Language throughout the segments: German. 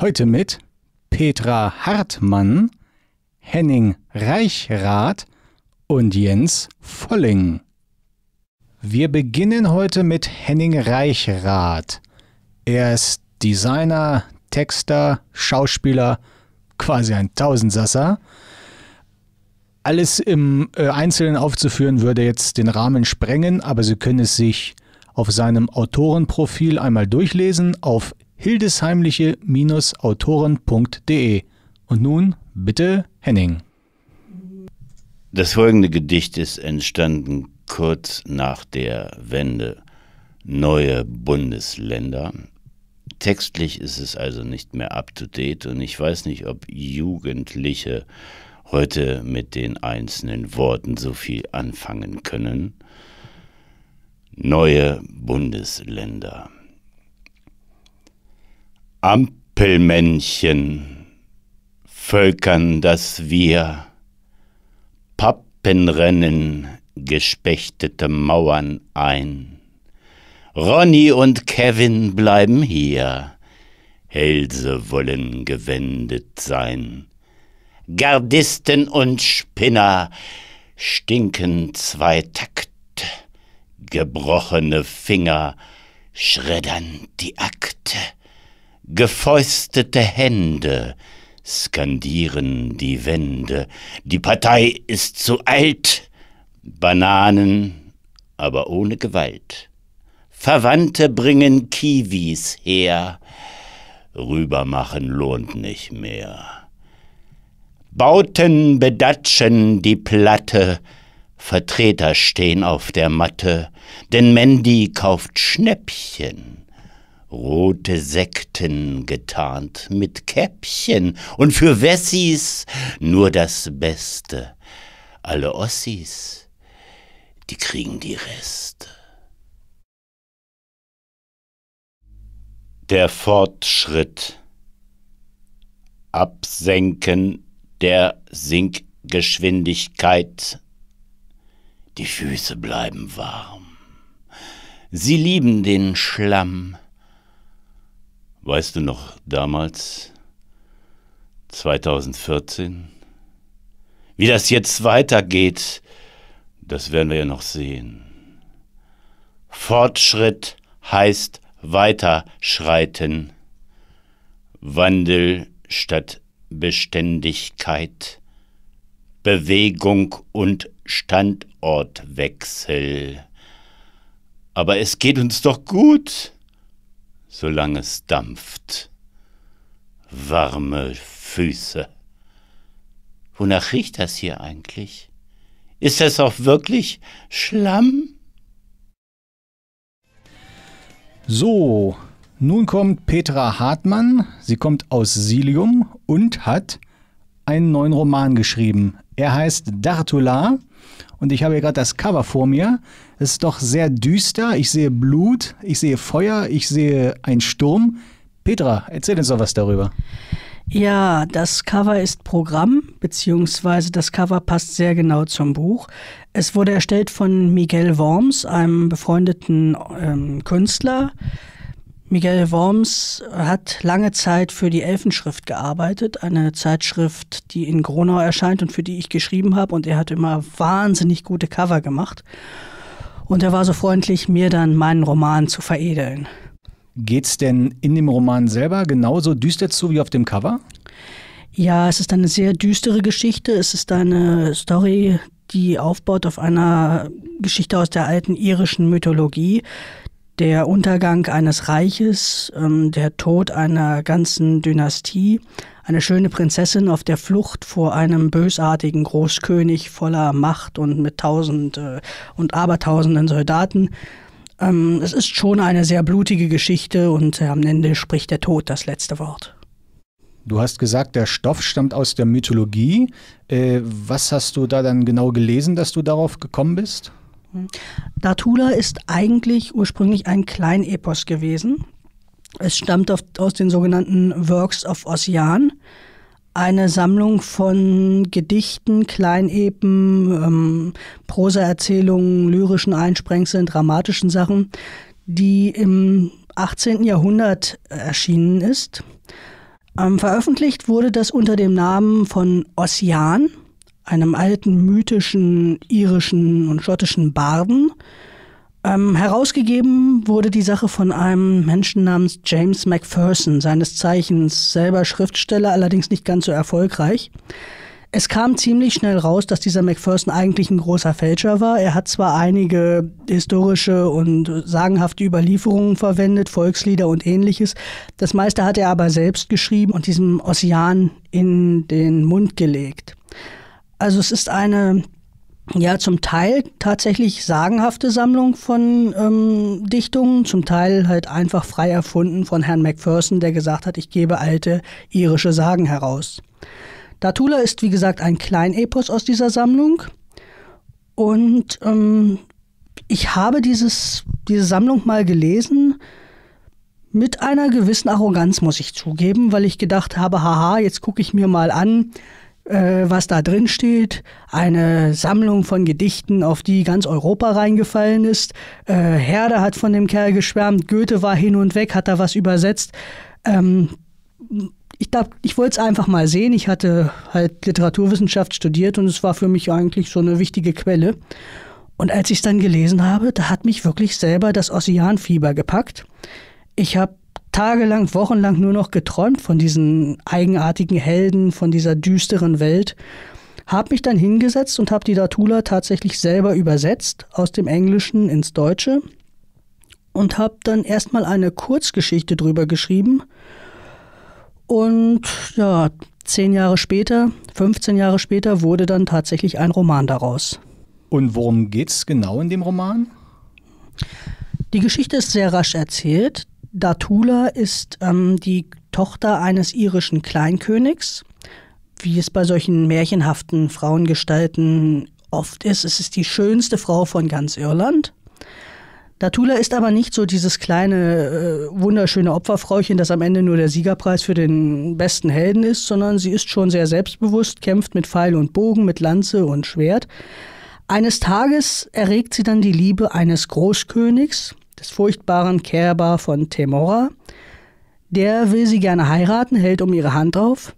Heute mit Petra Hartmann, Henning Reichrath und Jens Volling. Wir beginnen heute mit Henning Reichrath. Er ist Designer, Texter, Schauspieler, quasi ein Tausendsasser. Alles im äh, Einzelnen aufzuführen würde jetzt den Rahmen sprengen, aber Sie können es sich auf seinem Autorenprofil einmal durchlesen auf hildesheimliche-autoren.de. Und nun bitte Henning. Das folgende Gedicht ist entstanden kurz nach der Wende Neue Bundesländer. Textlich ist es also nicht mehr up-to-date und ich weiß nicht, ob Jugendliche heute mit den einzelnen Worten so viel anfangen können. Neue Bundesländer. Ampelmännchen völkern das Wir, Pappenrennen gespechtete Mauern ein. Ronny und Kevin bleiben hier, Hälse wollen gewendet sein. Gardisten und Spinner stinken zwei Takt, gebrochene Finger schreddern die Akte. Gefäustete Hände skandieren die Wände. Die Partei ist zu alt. Bananen, aber ohne Gewalt. Verwandte bringen Kiwis her. Rübermachen lohnt nicht mehr. Bauten bedatschen die Platte, Vertreter stehen auf der Matte, denn Mandy kauft Schnäppchen rote Sekten getarnt mit Käppchen und für Wessis nur das Beste. Alle Ossis, die kriegen die Reste. Der Fortschritt. Absenken der Sinkgeschwindigkeit. Die Füße bleiben warm. Sie lieben den Schlamm. Weißt du noch damals, 2014, wie das jetzt weitergeht, das werden wir ja noch sehen. Fortschritt heißt weiterschreiten, Wandel statt Beständigkeit, Bewegung und Standortwechsel. Aber es geht uns doch gut solange es dampft. Warme Füße. Wonach riecht das hier eigentlich? Ist das auch wirklich Schlamm? So, nun kommt Petra Hartmann. Sie kommt aus Silium und hat einen neuen Roman geschrieben. Er heißt Dartula und ich habe hier gerade das Cover vor mir. Es ist doch sehr düster. Ich sehe Blut, ich sehe Feuer, ich sehe einen Sturm. Petra, erzähl uns doch was darüber. Ja, das Cover ist Programm, beziehungsweise das Cover passt sehr genau zum Buch. Es wurde erstellt von Miguel Worms, einem befreundeten ähm, Künstler, Miguel Worms hat lange Zeit für die Elfenschrift gearbeitet, eine Zeitschrift, die in Gronau erscheint und für die ich geschrieben habe. Und er hat immer wahnsinnig gute Cover gemacht. Und er war so freundlich, mir dann meinen Roman zu veredeln. Geht's denn in dem Roman selber genauso düster zu wie auf dem Cover? Ja, es ist eine sehr düstere Geschichte. Es ist eine Story, die aufbaut auf einer Geschichte aus der alten irischen Mythologie, der Untergang eines Reiches, ähm, der Tod einer ganzen Dynastie, eine schöne Prinzessin auf der Flucht vor einem bösartigen Großkönig voller Macht und mit tausend äh, und abertausenden Soldaten. Ähm, es ist schon eine sehr blutige Geschichte und äh, am Ende spricht der Tod das letzte Wort. Du hast gesagt, der Stoff stammt aus der Mythologie. Äh, was hast du da dann genau gelesen, dass du darauf gekommen bist? Mhm. Datula ist eigentlich ursprünglich ein Kleinepos gewesen. Es stammt aus den sogenannten Works of Ossian, eine Sammlung von Gedichten, Kleinepen, ähm, Prosaerzählungen, lyrischen Einsprengseln, dramatischen Sachen, die im 18. Jahrhundert erschienen ist. Ähm, veröffentlicht wurde das unter dem Namen von Ossian einem alten mythischen irischen und schottischen Barden. Ähm, herausgegeben wurde die Sache von einem Menschen namens James Macpherson, seines Zeichens selber Schriftsteller, allerdings nicht ganz so erfolgreich. Es kam ziemlich schnell raus, dass dieser Macpherson eigentlich ein großer Fälscher war. Er hat zwar einige historische und sagenhafte Überlieferungen verwendet, Volkslieder und ähnliches. Das meiste hat er aber selbst geschrieben und diesem Ossian in den Mund gelegt. Also es ist eine ja, zum Teil tatsächlich sagenhafte Sammlung von ähm, Dichtungen, zum Teil halt einfach frei erfunden von Herrn Macpherson, der gesagt hat, ich gebe alte irische Sagen heraus. Datula ist, wie gesagt, ein Kleinepos aus dieser Sammlung. Und ähm, ich habe dieses, diese Sammlung mal gelesen mit einer gewissen Arroganz, muss ich zugeben, weil ich gedacht habe, haha, jetzt gucke ich mir mal an, äh, was da drin steht. Eine Sammlung von Gedichten, auf die ganz Europa reingefallen ist. Äh, Herder hat von dem Kerl geschwärmt, Goethe war hin und weg, hat da was übersetzt. Ähm, ich, glaub, ich wollte es einfach mal sehen. Ich hatte halt Literaturwissenschaft studiert und es war für mich eigentlich so eine wichtige Quelle. Und als ich es dann gelesen habe, da hat mich wirklich selber das Ossianfieber gepackt ich habe tagelang, wochenlang nur noch geträumt von diesen eigenartigen Helden, von dieser düsteren Welt. Habe mich dann hingesetzt und habe die Datula tatsächlich selber übersetzt aus dem Englischen ins Deutsche und habe dann erstmal eine Kurzgeschichte drüber geschrieben. Und ja, zehn Jahre später, 15 Jahre später wurde dann tatsächlich ein Roman daraus. Und worum geht es genau in dem Roman? Die Geschichte ist sehr rasch erzählt. Datula ist ähm, die Tochter eines irischen Kleinkönigs. Wie es bei solchen märchenhaften Frauengestalten oft ist, es ist die schönste Frau von ganz Irland. Datula ist aber nicht so dieses kleine, äh, wunderschöne Opferfräuchen, das am Ende nur der Siegerpreis für den besten Helden ist, sondern sie ist schon sehr selbstbewusst, kämpft mit Pfeil und Bogen, mit Lanze und Schwert. Eines Tages erregt sie dann die Liebe eines Großkönigs, des furchtbaren Kerber von Temora. Der will sie gerne heiraten, hält um ihre Hand auf.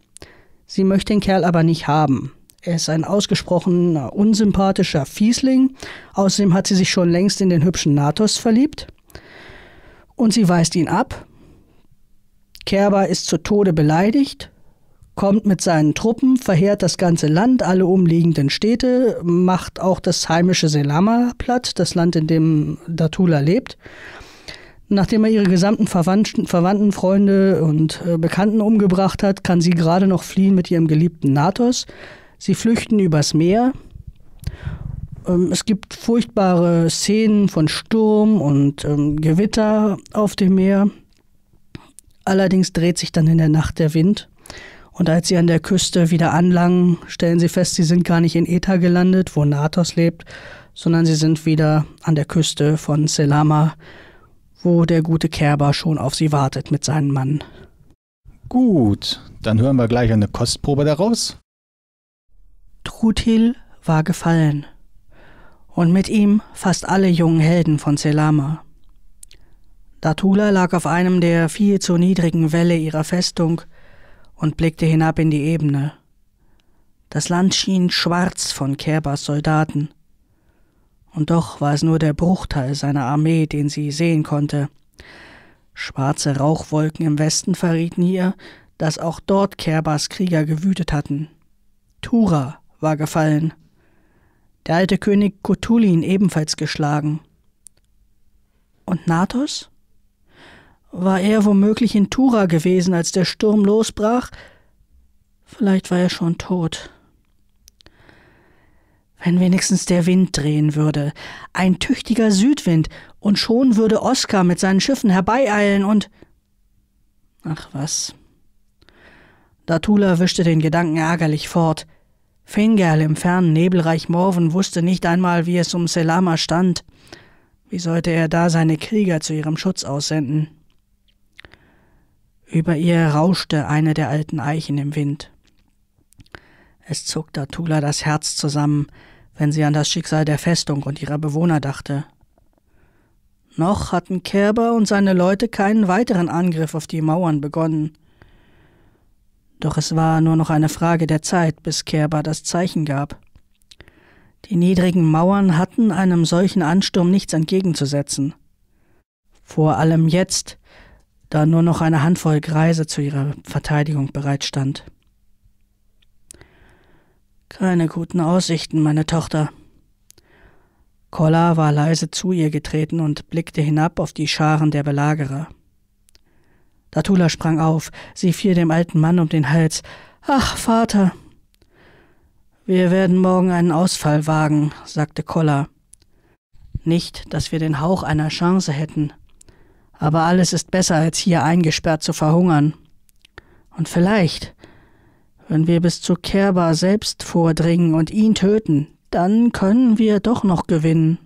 Sie möchte den Kerl aber nicht haben. Er ist ein ausgesprochen unsympathischer Fiesling. Außerdem hat sie sich schon längst in den hübschen Natos verliebt. Und sie weist ihn ab. Kerber ist zu Tode beleidigt, kommt mit seinen Truppen, verheert das ganze Land, alle umliegenden Städte, macht auch das heimische Selama platt, das Land, in dem Datula lebt. Nachdem er ihre gesamten Verwandten, Verwandten Freunde und äh, Bekannten umgebracht hat, kann sie gerade noch fliehen mit ihrem geliebten Natos. Sie flüchten übers Meer. Ähm, es gibt furchtbare Szenen von Sturm und ähm, Gewitter auf dem Meer. Allerdings dreht sich dann in der Nacht der Wind und als sie an der Küste wieder anlangen, stellen sie fest, sie sind gar nicht in Eta gelandet, wo Nathos lebt, sondern sie sind wieder an der Küste von Selama, wo der gute Kerber schon auf sie wartet mit seinem Mann. Gut, dann hören wir gleich eine Kostprobe daraus. Truthil war gefallen. Und mit ihm fast alle jungen Helden von Selama. Datula lag auf einem der viel zu niedrigen Wälle ihrer Festung und blickte hinab in die Ebene. Das Land schien schwarz von Kerbas Soldaten. Und doch war es nur der Bruchteil seiner Armee, den sie sehen konnte. Schwarze Rauchwolken im Westen verrieten ihr, dass auch dort Kerbas Krieger gewütet hatten. Tura war gefallen. Der alte König Kutulin ebenfalls geschlagen. Und Nathos? War er womöglich in Tura gewesen, als der Sturm losbrach? Vielleicht war er schon tot. Wenn wenigstens der Wind drehen würde, ein tüchtiger Südwind, und schon würde Oskar mit seinen Schiffen herbeieilen und. Ach was. Datula wischte den Gedanken ärgerlich fort. Fingerl im fernen Nebelreich Morven wusste nicht einmal, wie es um Selama stand. Wie sollte er da seine Krieger zu ihrem Schutz aussenden? Über ihr rauschte eine der alten Eichen im Wind. Es zog Tula das Herz zusammen, wenn sie an das Schicksal der Festung und ihrer Bewohner dachte. Noch hatten Kerber und seine Leute keinen weiteren Angriff auf die Mauern begonnen. Doch es war nur noch eine Frage der Zeit, bis Kerber das Zeichen gab. Die niedrigen Mauern hatten einem solchen Ansturm nichts entgegenzusetzen. Vor allem jetzt, da nur noch eine Handvoll Greise zu ihrer Verteidigung bereitstand. Keine guten Aussichten, meine Tochter. Kolla war leise zu ihr getreten und blickte hinab auf die Scharen der Belagerer. Datula sprang auf, sie fiel dem alten Mann um den Hals. Ach, Vater. Wir werden morgen einen Ausfall wagen, sagte Kolla. Nicht, dass wir den Hauch einer Chance hätten, aber alles ist besser, als hier eingesperrt zu verhungern. Und vielleicht, wenn wir bis zu Kerba selbst vordringen und ihn töten, dann können wir doch noch gewinnen.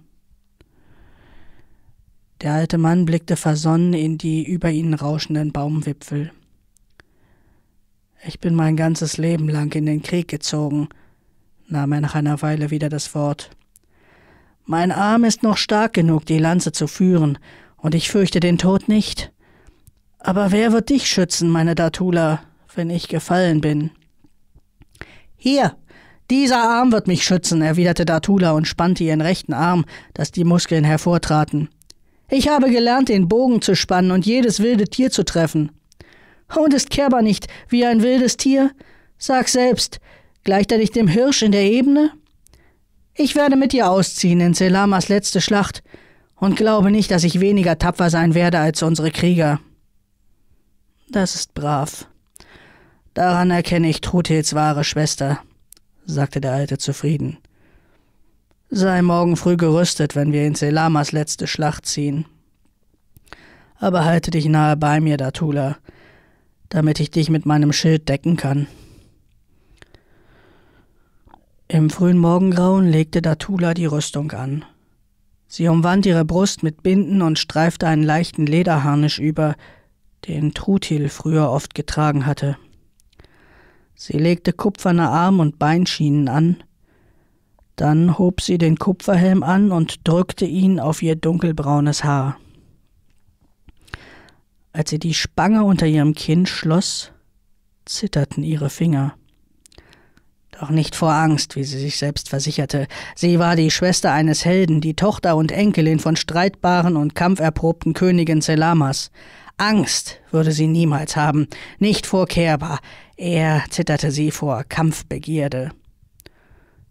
Der alte Mann blickte versonnen in die über ihnen rauschenden Baumwipfel. Ich bin mein ganzes Leben lang in den Krieg gezogen, nahm er nach einer Weile wieder das Wort. Mein Arm ist noch stark genug, die Lanze zu führen, und ich fürchte den Tod nicht. Aber wer wird dich schützen, meine Datula, wenn ich gefallen bin? Hier, dieser Arm wird mich schützen, erwiderte Datula und spannte ihren rechten Arm, dass die Muskeln hervortraten. Ich habe gelernt, den Bogen zu spannen und jedes wilde Tier zu treffen. Und ist Kerber nicht wie ein wildes Tier? Sag selbst, gleicht er nicht dem Hirsch in der Ebene? Ich werde mit dir ausziehen in Selamas letzte Schlacht und glaube nicht, dass ich weniger tapfer sein werde als unsere Krieger. Das ist brav. Daran erkenne ich Truthils wahre Schwester, sagte der Alte zufrieden. Sei morgen früh gerüstet, wenn wir in Selamas letzte Schlacht ziehen. Aber halte dich nahe bei mir, Datula, damit ich dich mit meinem Schild decken kann. Im frühen Morgengrauen legte Datula die Rüstung an. Sie umwand ihre Brust mit Binden und streifte einen leichten Lederharnisch über, den Truthil früher oft getragen hatte. Sie legte kupferne Arm- und Beinschienen an, dann hob sie den Kupferhelm an und drückte ihn auf ihr dunkelbraunes Haar. Als sie die Spange unter ihrem Kinn schloss, zitterten ihre Finger. Doch nicht vor Angst, wie sie sich selbst versicherte. Sie war die Schwester eines Helden, die Tochter und Enkelin von streitbaren und kampferprobten Königin Selamas. Angst würde sie niemals haben, nicht vor Kerber, Er zitterte sie vor Kampfbegierde.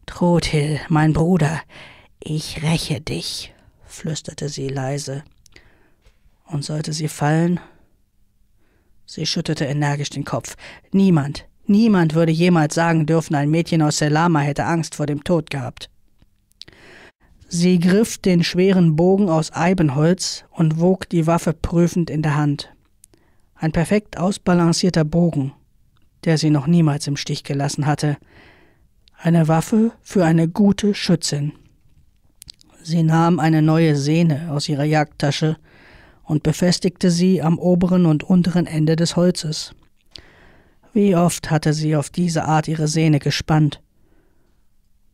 Trothill, mein Bruder, ich räche dich, flüsterte sie leise. Und sollte sie fallen? Sie schüttete energisch den Kopf. Niemand, Niemand würde jemals sagen dürfen, ein Mädchen aus Selama hätte Angst vor dem Tod gehabt. Sie griff den schweren Bogen aus Eibenholz und wog die Waffe prüfend in der Hand. Ein perfekt ausbalancierter Bogen, der sie noch niemals im Stich gelassen hatte. Eine Waffe für eine gute Schützin. Sie nahm eine neue Sehne aus ihrer Jagdtasche und befestigte sie am oberen und unteren Ende des Holzes. Wie oft hatte sie auf diese Art ihre Sehne gespannt.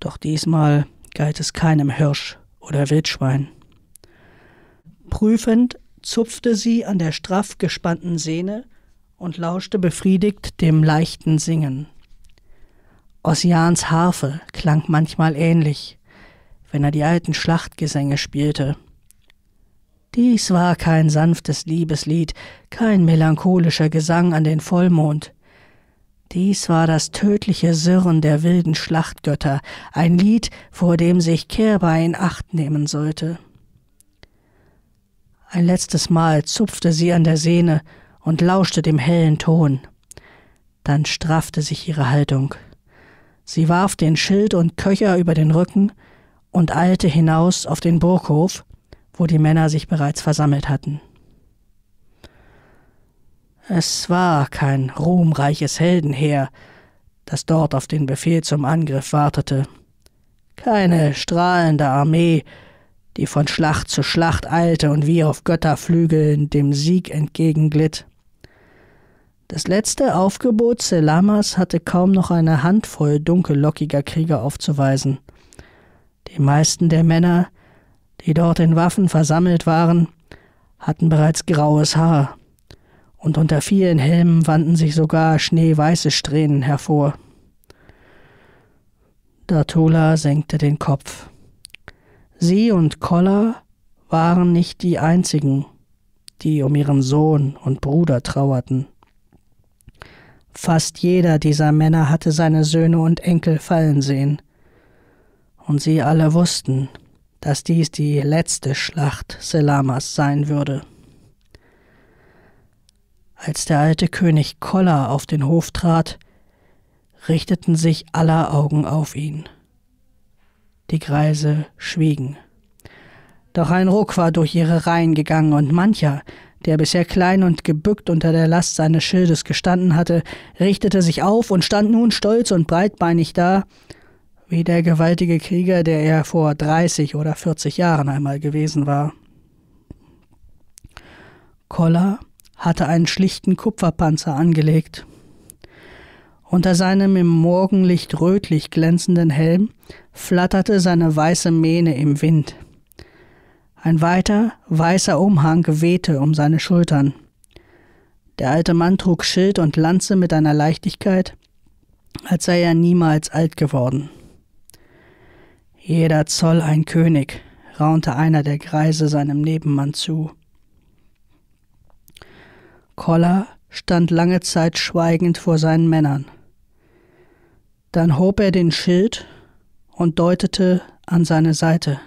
Doch diesmal galt es keinem Hirsch oder Wildschwein. Prüfend zupfte sie an der straff gespannten Sehne und lauschte befriedigt dem leichten Singen. Ossians Harfe klang manchmal ähnlich, wenn er die alten Schlachtgesänge spielte. Dies war kein sanftes Liebeslied, kein melancholischer Gesang an den Vollmond. Dies war das tödliche Sirren der wilden Schlachtgötter, ein Lied, vor dem sich Kerber in Acht nehmen sollte. Ein letztes Mal zupfte sie an der Sehne und lauschte dem hellen Ton. Dann straffte sich ihre Haltung. Sie warf den Schild und Köcher über den Rücken und eilte hinaus auf den Burghof, wo die Männer sich bereits versammelt hatten. Es war kein ruhmreiches Heldenheer, das dort auf den Befehl zum Angriff wartete. Keine strahlende Armee, die von Schlacht zu Schlacht eilte und wie auf Götterflügeln dem Sieg entgegenglitt. Das letzte Aufgebot Selamas hatte kaum noch eine Handvoll dunkellockiger Krieger aufzuweisen. Die meisten der Männer, die dort in Waffen versammelt waren, hatten bereits graues Haar und unter vielen Helmen wandten sich sogar schneeweiße Strähnen hervor. Dartula senkte den Kopf. Sie und Koller waren nicht die einzigen, die um ihren Sohn und Bruder trauerten. Fast jeder dieser Männer hatte seine Söhne und Enkel fallen sehen, und sie alle wussten, dass dies die letzte Schlacht Selamas sein würde. Als der alte König Koller auf den Hof trat, richteten sich aller Augen auf ihn. Die Greise schwiegen. Doch ein Ruck war durch ihre Reihen gegangen und mancher, der bisher klein und gebückt unter der Last seines Schildes gestanden hatte, richtete sich auf und stand nun stolz und breitbeinig da, wie der gewaltige Krieger, der er vor dreißig oder vierzig Jahren einmal gewesen war. Koller hatte einen schlichten Kupferpanzer angelegt. Unter seinem im Morgenlicht rötlich glänzenden Helm flatterte seine weiße Mähne im Wind. Ein weiter, weißer Umhang wehte um seine Schultern. Der alte Mann trug Schild und Lanze mit einer Leichtigkeit, als sei er niemals alt geworden. Jeder Zoll ein König, raunte einer der Greise seinem Nebenmann zu. Koller stand lange Zeit schweigend vor seinen Männern. Dann hob er den Schild und deutete an seine Seite.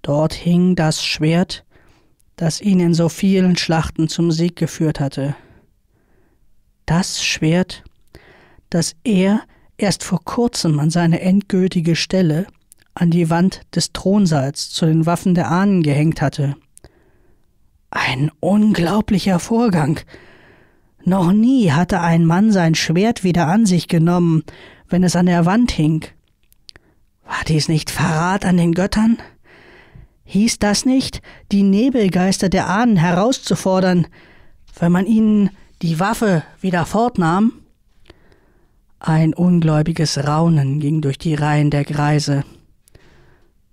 Dort hing das Schwert, das ihn in so vielen Schlachten zum Sieg geführt hatte. Das Schwert, das er erst vor kurzem an seine endgültige Stelle an die Wand des Thronsaals zu den Waffen der Ahnen gehängt hatte. Ein unglaublicher Vorgang. Noch nie hatte ein Mann sein Schwert wieder an sich genommen, wenn es an der Wand hing. War dies nicht Verrat an den Göttern? Hieß das nicht, die Nebelgeister der Ahnen herauszufordern, wenn man ihnen die Waffe wieder fortnahm? Ein ungläubiges Raunen ging durch die Reihen der Greise.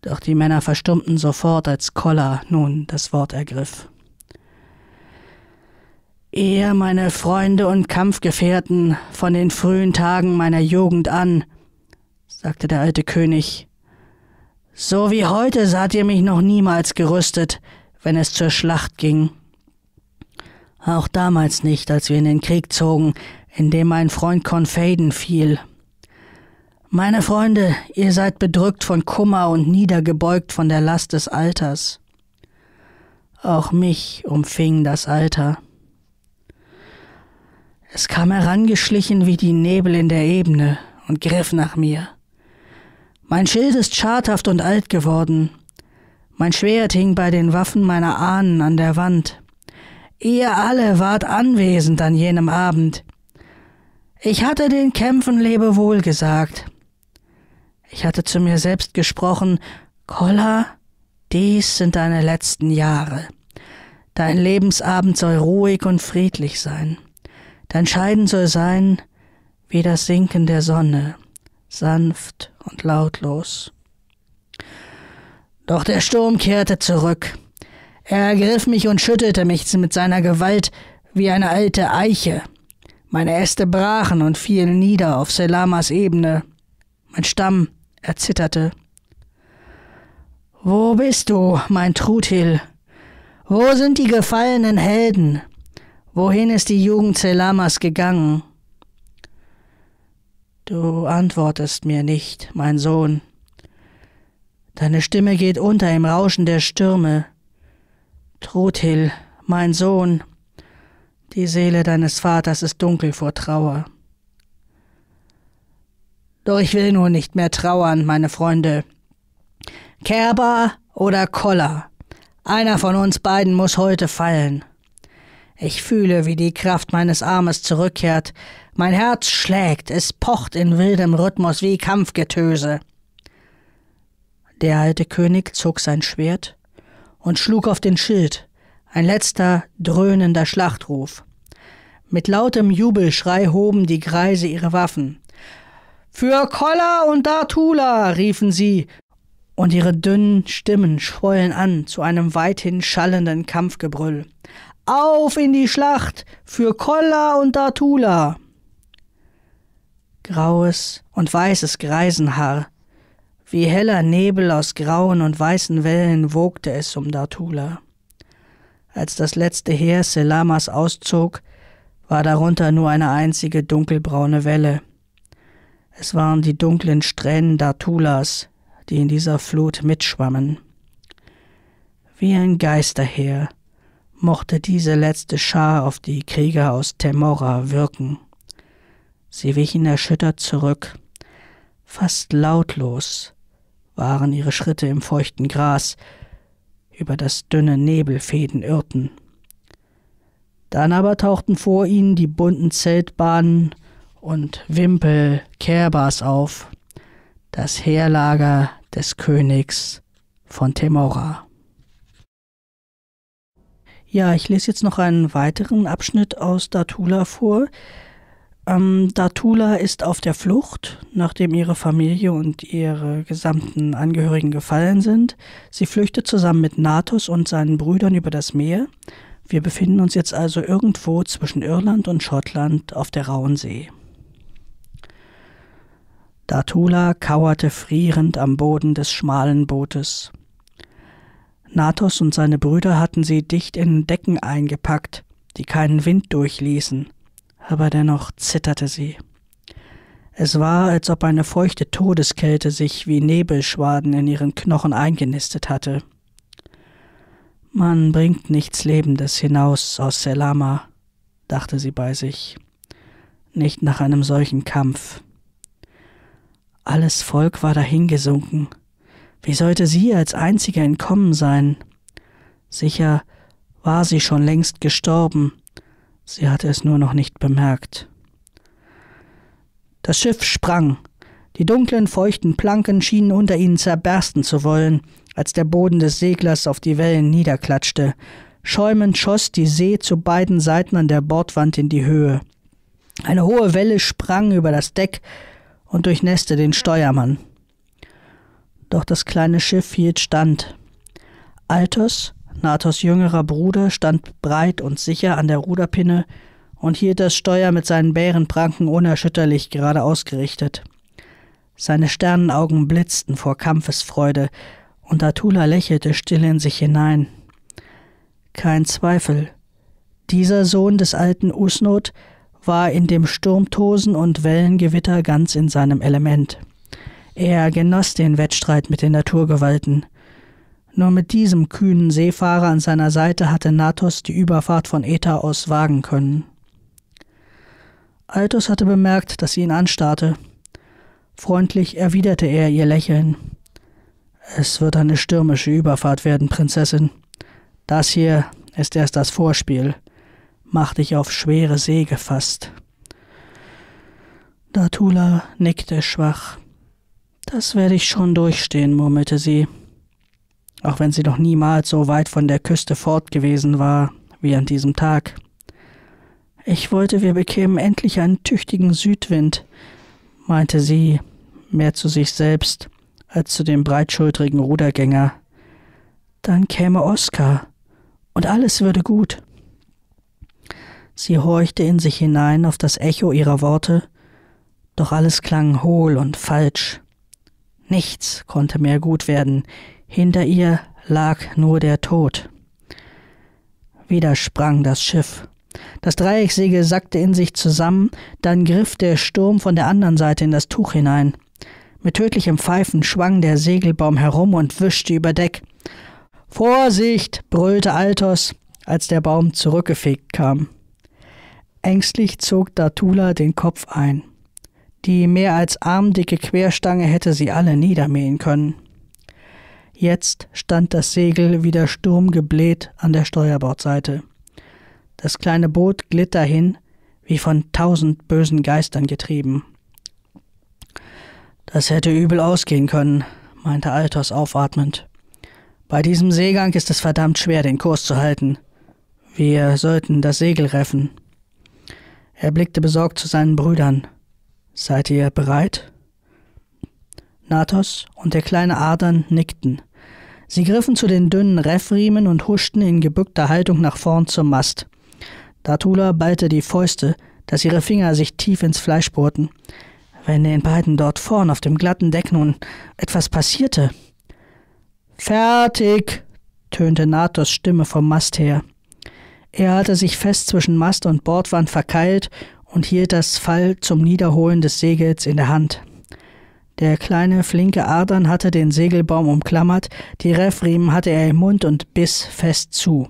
Doch die Männer verstummten sofort, als Koller nun das Wort ergriff eher meine Freunde und Kampfgefährten von den frühen Tagen meiner Jugend an, sagte der alte König. So wie heute saht ihr mich noch niemals gerüstet, wenn es zur Schlacht ging. Auch damals nicht, als wir in den Krieg zogen, in dem mein Freund Confaden fiel. Meine Freunde, ihr seid bedrückt von Kummer und niedergebeugt von der Last des Alters. Auch mich umfing das Alter. Es kam herangeschlichen wie die Nebel in der Ebene und griff nach mir. Mein Schild ist schadhaft und alt geworden. Mein Schwert hing bei den Waffen meiner Ahnen an der Wand. Ihr alle wart anwesend an jenem Abend. Ich hatte den Kämpfen Lebewohl gesagt. Ich hatte zu mir selbst gesprochen, Kolla, dies sind deine letzten Jahre. Dein Lebensabend soll ruhig und friedlich sein entscheidend soll sein, wie das Sinken der Sonne, sanft und lautlos. Doch der Sturm kehrte zurück. Er ergriff mich und schüttelte mich mit seiner Gewalt wie eine alte Eiche. Meine Äste brachen und fielen nieder auf Selamas Ebene. Mein Stamm erzitterte. Wo bist du, mein Truthil? Wo sind die gefallenen Helden? Wohin ist die Jugend Selamas gegangen? Du antwortest mir nicht, mein Sohn. Deine Stimme geht unter im Rauschen der Stürme. Truthil, mein Sohn, die Seele deines Vaters ist dunkel vor Trauer. Doch ich will nun nicht mehr trauern, meine Freunde. Kerber oder Koller, einer von uns beiden muss heute fallen. Ich fühle, wie die Kraft meines Armes zurückkehrt. Mein Herz schlägt, es pocht in wildem Rhythmus wie Kampfgetöse. Der alte König zog sein Schwert und schlug auf den Schild. Ein letzter dröhnender Schlachtruf. Mit lautem Jubelschrei hoben die Greise ihre Waffen. Für Koller und Dartula! riefen sie, und ihre dünnen Stimmen schwollen an zu einem weithin schallenden Kampfgebrüll. Auf in die Schlacht für Kolla und Dartula! Graues und weißes Greisenhaar, wie heller Nebel aus grauen und weißen Wellen wogte es um Dartula. Als das letzte Heer Selamas auszog, war darunter nur eine einzige dunkelbraune Welle. Es waren die dunklen Strähnen Dartulas, die in dieser Flut mitschwammen. Wie ein Geisterheer mochte diese letzte Schar auf die Krieger aus Temora wirken. Sie wichen erschüttert zurück. Fast lautlos waren ihre Schritte im feuchten Gras, über das dünne Nebelfäden irrten. Dann aber tauchten vor ihnen die bunten Zeltbahnen und Wimpel Kerbas auf, das Heerlager des Königs von Temora. Ja, ich lese jetzt noch einen weiteren Abschnitt aus Datula vor. Ähm, Datula ist auf der Flucht, nachdem ihre Familie und ihre gesamten Angehörigen gefallen sind. Sie flüchtet zusammen mit Natus und seinen Brüdern über das Meer. Wir befinden uns jetzt also irgendwo zwischen Irland und Schottland auf der rauen See. Datula kauerte frierend am Boden des schmalen Bootes. Natos und seine Brüder hatten sie dicht in Decken eingepackt, die keinen Wind durchließen, aber dennoch zitterte sie. Es war, als ob eine feuchte Todeskälte sich wie Nebelschwaden in ihren Knochen eingenistet hatte. Man bringt nichts Lebendes hinaus aus Selama, dachte sie bei sich. Nicht nach einem solchen Kampf. Alles Volk war dahingesunken, wie sollte sie als einzige entkommen sein? Sicher war sie schon längst gestorben, sie hatte es nur noch nicht bemerkt. Das Schiff sprang, die dunklen, feuchten Planken schienen unter ihnen zerbersten zu wollen, als der Boden des Seglers auf die Wellen niederklatschte. Schäumend schoss die See zu beiden Seiten an der Bordwand in die Höhe. Eine hohe Welle sprang über das Deck und durchnässte den Steuermann doch das kleine Schiff hielt stand. Altos, Natos jüngerer Bruder, stand breit und sicher an der Ruderpinne und hielt das Steuer mit seinen Bärenpranken unerschütterlich gerade ausgerichtet. Seine Sternenaugen blitzten vor Kampfesfreude, und Atula lächelte still in sich hinein. Kein Zweifel, dieser Sohn des alten Usnot war in dem Sturmtosen und Wellengewitter ganz in seinem Element. Er genoss den Wettstreit mit den Naturgewalten. Nur mit diesem kühnen Seefahrer an seiner Seite hatte Natos die Überfahrt von Eta aus wagen können. Altus hatte bemerkt, dass sie ihn anstarrte. Freundlich erwiderte er ihr Lächeln. Es wird eine stürmische Überfahrt werden, Prinzessin. Das hier ist erst das Vorspiel. Mach dich auf schwere See gefasst. Datula nickte schwach. Das werde ich schon durchstehen, murmelte sie, auch wenn sie noch niemals so weit von der Küste fort gewesen war wie an diesem Tag. Ich wollte, wir bekämen endlich einen tüchtigen Südwind, meinte sie, mehr zu sich selbst als zu dem breitschultrigen Rudergänger. Dann käme Oskar, und alles würde gut. Sie horchte in sich hinein auf das Echo ihrer Worte, doch alles klang hohl und falsch. Nichts konnte mehr gut werden. Hinter ihr lag nur der Tod. Wieder sprang das Schiff. Das Dreiecksegel sackte in sich zusammen, dann griff der Sturm von der anderen Seite in das Tuch hinein. Mit tödlichem Pfeifen schwang der Segelbaum herum und wischte über Deck. Vorsicht! brüllte Altos, als der Baum zurückgefegt kam. Ängstlich zog Datula den Kopf ein. Die mehr als armdicke Querstange hätte sie alle niedermähen können. Jetzt stand das Segel wieder sturmgebläht an der Steuerbordseite. Das kleine Boot glitt dahin, wie von tausend bösen Geistern getrieben. Das hätte übel ausgehen können, meinte Altos aufatmend. Bei diesem Seegang ist es verdammt schwer, den Kurs zu halten. Wir sollten das Segel reffen. Er blickte besorgt zu seinen Brüdern. Seid ihr bereit? Nathos und der kleine Adern nickten. Sie griffen zu den dünnen Reffriemen und huschten in gebückter Haltung nach vorn zum Mast. Datula ballte die Fäuste, dass ihre Finger sich tief ins Fleisch bohrten. Wenn den beiden dort vorn auf dem glatten Deck nun etwas passierte. Fertig! tönte Nathos Stimme vom Mast her. Er hatte sich fest zwischen Mast und Bordwand verkeilt und hielt das Fall zum Niederholen des Segels in der Hand. Der kleine, flinke Adern hatte den Segelbaum umklammert, die Reffriemen hatte er im Mund und biss fest zu.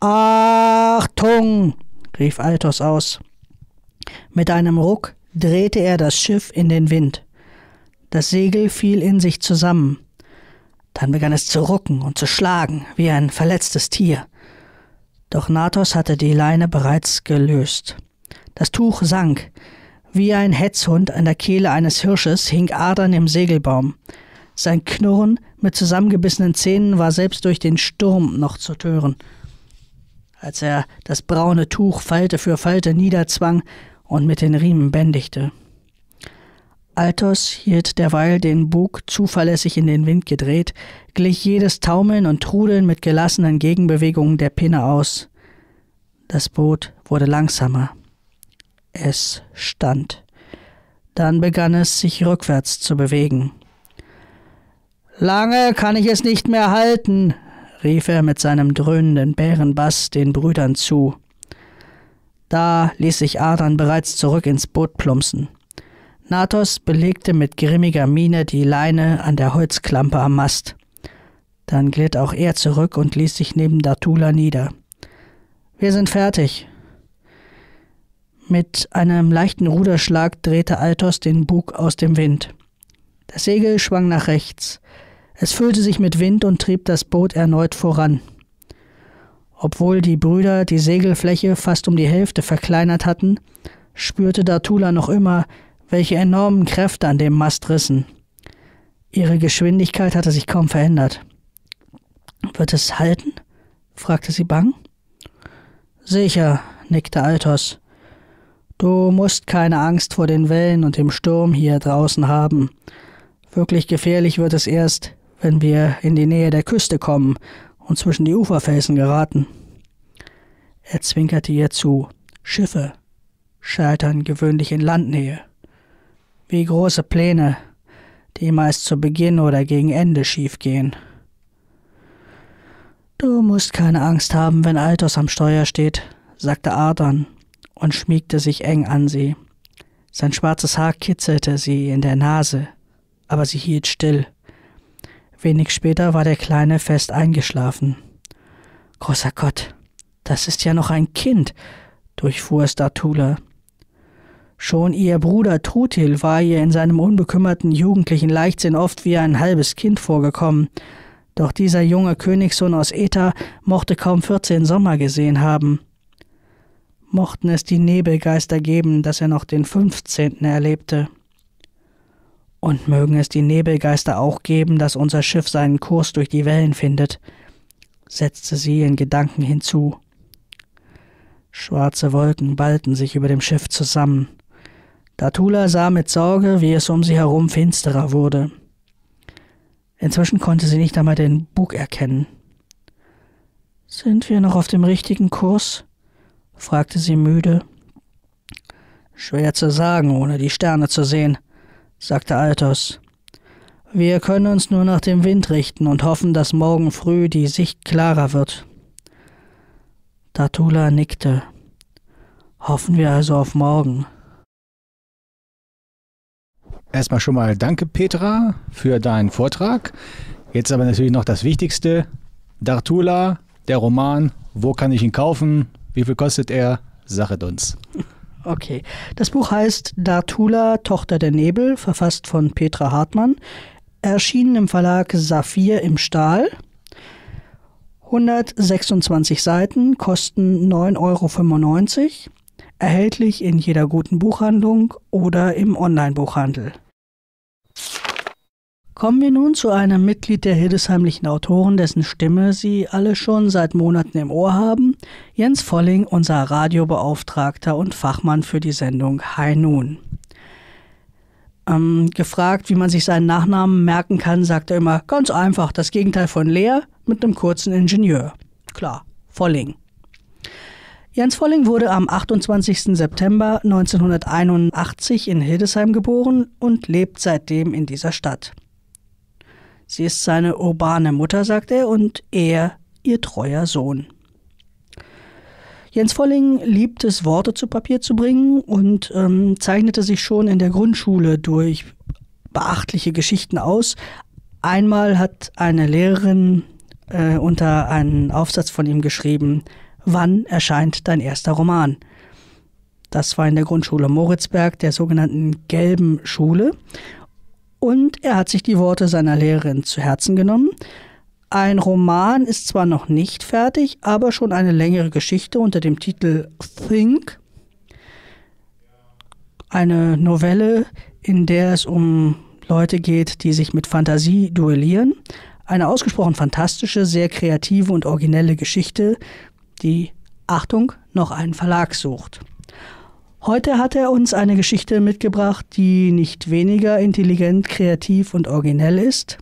Achtung! rief Altos aus. Mit einem Ruck drehte er das Schiff in den Wind. Das Segel fiel in sich zusammen. Dann begann es zu rucken und zu schlagen, wie ein verletztes Tier. Doch Nathos hatte die Leine bereits gelöst. Das Tuch sank. Wie ein Hetzhund an der Kehle eines Hirsches hing Adern im Segelbaum. Sein Knurren mit zusammengebissenen Zähnen war selbst durch den Sturm noch zu hören. Als er das braune Tuch Falte für Falte niederzwang und mit den Riemen bändigte. Altos hielt derweil den Bug zuverlässig in den Wind gedreht, glich jedes Taumeln und Trudeln mit gelassenen Gegenbewegungen der Pinne aus. Das Boot wurde langsamer. Es stand. Dann begann es sich rückwärts zu bewegen. Lange kann ich es nicht mehr halten, rief er mit seinem dröhnenden Bärenbass den Brüdern zu. Da ließ sich Adrian bereits zurück ins Boot plumpsen. Nathos belegte mit grimmiger Miene die Leine an der Holzklampe am Mast. Dann glitt auch er zurück und ließ sich neben Datula nieder. Wir sind fertig, mit einem leichten Ruderschlag drehte Altos den Bug aus dem Wind. Das Segel schwang nach rechts. Es füllte sich mit Wind und trieb das Boot erneut voran. Obwohl die Brüder die Segelfläche fast um die Hälfte verkleinert hatten, spürte Datula noch immer, welche enormen Kräfte an dem Mast rissen. Ihre Geschwindigkeit hatte sich kaum verändert. Wird es halten? fragte sie bang. Sicher, nickte Altos. Du musst keine Angst vor den Wellen und dem Sturm hier draußen haben. Wirklich gefährlich wird es erst, wenn wir in die Nähe der Küste kommen und zwischen die Uferfelsen geraten. Er zwinkerte ihr zu. Schiffe scheitern gewöhnlich in Landnähe. Wie große Pläne, die meist zu Beginn oder gegen Ende schiefgehen. Du musst keine Angst haben, wenn Altos am Steuer steht, sagte Ardan und schmiegte sich eng an sie. Sein schwarzes Haar kitzelte sie in der Nase, aber sie hielt still. Wenig später war der Kleine fest eingeschlafen. Großer Gott, das ist ja noch ein Kind, durchfuhr es Datula. Schon ihr Bruder Trutil war ihr in seinem unbekümmerten jugendlichen Leichtsinn oft wie ein halbes Kind vorgekommen. Doch dieser junge Königssohn aus Eta mochte kaum 14 Sommer gesehen haben mochten es die Nebelgeister geben, dass er noch den 15. erlebte. Und mögen es die Nebelgeister auch geben, dass unser Schiff seinen Kurs durch die Wellen findet, setzte sie in Gedanken hinzu. Schwarze Wolken ballten sich über dem Schiff zusammen. Datula sah mit Sorge, wie es um sie herum finsterer wurde. Inzwischen konnte sie nicht einmal den Bug erkennen. Sind wir noch auf dem richtigen Kurs? fragte sie müde. Schwer zu sagen, ohne die Sterne zu sehen, sagte Altos. Wir können uns nur nach dem Wind richten und hoffen, dass morgen früh die Sicht klarer wird. Tatula nickte. Hoffen wir also auf morgen. Erstmal schon mal danke, Petra, für deinen Vortrag. Jetzt aber natürlich noch das Wichtigste. Dartula, der Roman, wo kann ich ihn kaufen? Wie viel kostet er? Sachet uns. Okay. Das Buch heißt Dartula, Tochter der Nebel, verfasst von Petra Hartmann, erschienen im Verlag Saphir im Stahl. 126 Seiten kosten 9,95 Euro. Erhältlich in jeder guten Buchhandlung oder im Online-Buchhandel. Kommen wir nun zu einem Mitglied der hildesheimlichen Autoren, dessen Stimme Sie alle schon seit Monaten im Ohr haben, Jens Volling, unser Radiobeauftragter und Fachmann für die Sendung High Nun. Ähm, gefragt, wie man sich seinen Nachnamen merken kann, sagt er immer ganz einfach das Gegenteil von leer mit einem kurzen Ingenieur. Klar, Volling. Jens Volling wurde am 28. September 1981 in Hildesheim geboren und lebt seitdem in dieser Stadt. Sie ist seine urbane Mutter, sagt er, und er ihr treuer Sohn. Jens Volling liebt es, Worte zu Papier zu bringen und ähm, zeichnete sich schon in der Grundschule durch beachtliche Geschichten aus. Einmal hat eine Lehrerin äh, unter einen Aufsatz von ihm geschrieben, Wann erscheint dein erster Roman? Das war in der Grundschule Moritzberg, der sogenannten gelben Schule. Und er hat sich die Worte seiner Lehrerin zu Herzen genommen. Ein Roman ist zwar noch nicht fertig, aber schon eine längere Geschichte unter dem Titel Think. Eine Novelle, in der es um Leute geht, die sich mit Fantasie duellieren. Eine ausgesprochen fantastische, sehr kreative und originelle Geschichte, die, Achtung, noch einen Verlag sucht. Heute hat er uns eine Geschichte mitgebracht, die nicht weniger intelligent, kreativ und originell ist,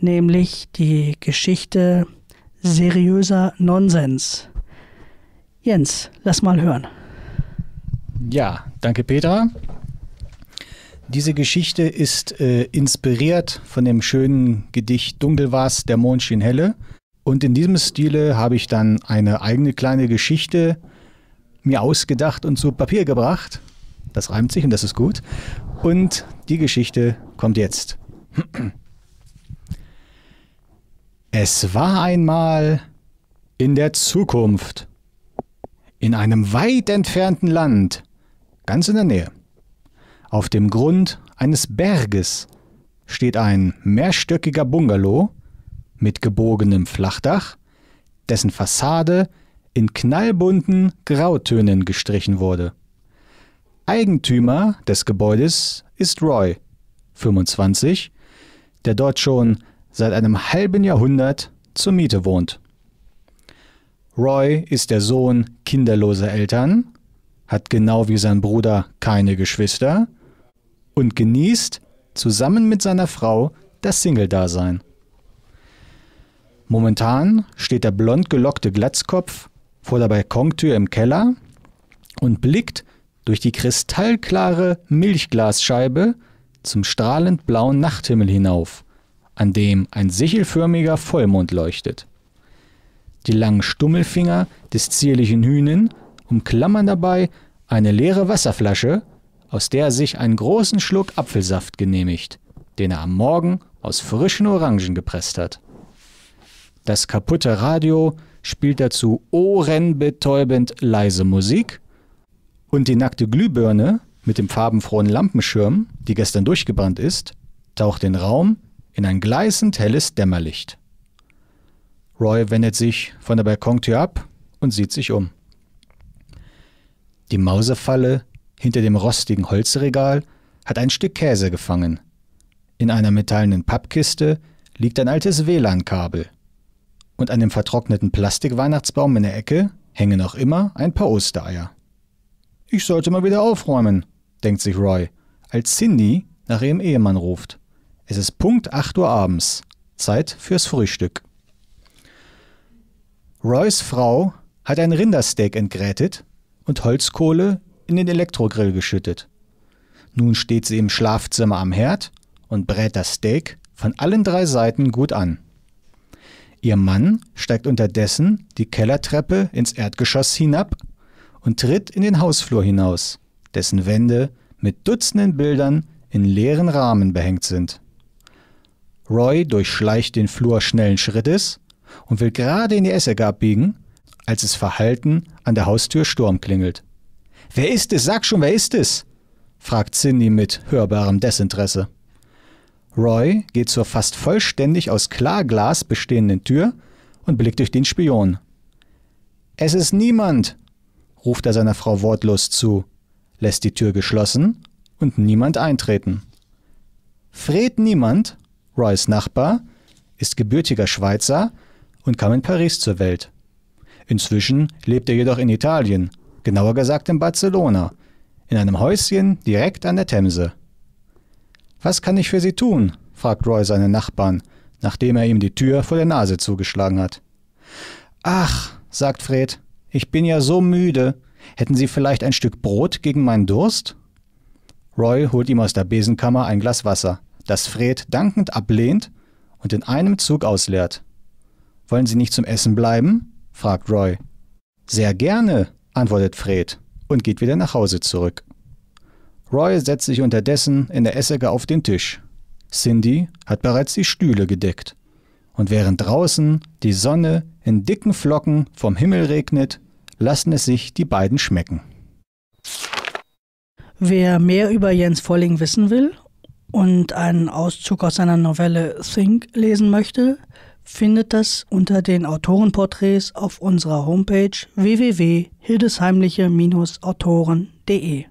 nämlich die Geschichte seriöser Nonsens. Jens, lass mal hören. Ja, danke Petra. Diese Geschichte ist äh, inspiriert von dem schönen Gedicht Dunkel war's, der Mond schien helle. Und in diesem Stile habe ich dann eine eigene kleine Geschichte mir ausgedacht und zu Papier gebracht. Das reimt sich und das ist gut. Und die Geschichte kommt jetzt. Es war einmal in der Zukunft, in einem weit entfernten Land, ganz in der Nähe, auf dem Grund eines Berges steht ein mehrstöckiger Bungalow mit gebogenem Flachdach, dessen Fassade in knallbunten Grautönen gestrichen wurde. Eigentümer des Gebäudes ist Roy, 25, der dort schon seit einem halben Jahrhundert zur Miete wohnt. Roy ist der Sohn kinderloser Eltern, hat genau wie sein Bruder keine Geschwister und genießt zusammen mit seiner Frau das Single-Dasein. Momentan steht der blond gelockte Glatzkopf vor der Balkontür im Keller und blickt durch die kristallklare Milchglasscheibe zum strahlend blauen Nachthimmel hinauf, an dem ein sichelförmiger Vollmond leuchtet. Die langen Stummelfinger des zierlichen Hühnen umklammern dabei eine leere Wasserflasche, aus der er sich einen großen Schluck Apfelsaft genehmigt, den er am Morgen aus frischen Orangen gepresst hat. Das kaputte Radio spielt dazu ohrenbetäubend leise Musik und die nackte Glühbirne mit dem farbenfrohen Lampenschirm, die gestern durchgebrannt ist, taucht den Raum in ein gleißend helles Dämmerlicht. Roy wendet sich von der Balkontür ab und sieht sich um. Die Mausefalle hinter dem rostigen Holzregal hat ein Stück Käse gefangen. In einer metallenen Pappkiste liegt ein altes WLAN-Kabel und an dem vertrockneten Plastikweihnachtsbaum in der Ecke hängen noch immer ein paar Ostereier. Ich sollte mal wieder aufräumen, denkt sich Roy, als Cindy nach ihrem Ehemann ruft. Es ist Punkt 8 Uhr abends. Zeit fürs Frühstück. Roys Frau hat ein Rindersteak entgrätet und Holzkohle in den Elektrogrill geschüttet. Nun steht sie im Schlafzimmer am Herd und brät das Steak von allen drei Seiten gut an. Ihr Mann steigt unterdessen die Kellertreppe ins Erdgeschoss hinab und tritt in den Hausflur hinaus, dessen Wände mit Dutzenden Bildern in leeren Rahmen behängt sind. Roy durchschleicht den Flur schnellen Schrittes und will gerade in die Essecke abbiegen, als es verhalten an der Haustür Sturm klingelt. Wer ist es? Sag schon, wer ist es? fragt Cindy mit hörbarem Desinteresse. Roy geht zur fast vollständig aus Klarglas bestehenden Tür und blickt durch den Spion. Es ist niemand, ruft er seiner Frau wortlos zu, lässt die Tür geschlossen und niemand eintreten. Fred Niemand, Roys Nachbar, ist gebürtiger Schweizer und kam in Paris zur Welt. Inzwischen lebt er jedoch in Italien, genauer gesagt in Barcelona, in einem Häuschen direkt an der Themse. Was kann ich für Sie tun? fragt Roy seinen Nachbarn, nachdem er ihm die Tür vor der Nase zugeschlagen hat. Ach, sagt Fred, ich bin ja so müde. Hätten Sie vielleicht ein Stück Brot gegen meinen Durst? Roy holt ihm aus der Besenkammer ein Glas Wasser, das Fred dankend ablehnt und in einem Zug ausleert. Wollen Sie nicht zum Essen bleiben? fragt Roy. Sehr gerne, antwortet Fred und geht wieder nach Hause zurück. Roy setzt sich unterdessen in der Essecke auf den Tisch. Cindy hat bereits die Stühle gedeckt. Und während draußen die Sonne in dicken Flocken vom Himmel regnet, lassen es sich die beiden schmecken. Wer mehr über Jens Volling wissen will und einen Auszug aus seiner Novelle Think lesen möchte, findet das unter den Autorenporträts auf unserer Homepage www.hildesheimliche-autoren.de.